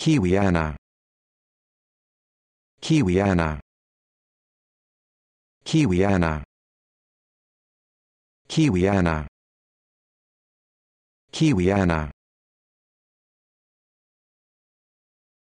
Kiwiana Kiwiana Kiwiana Kiwiana Kiwiana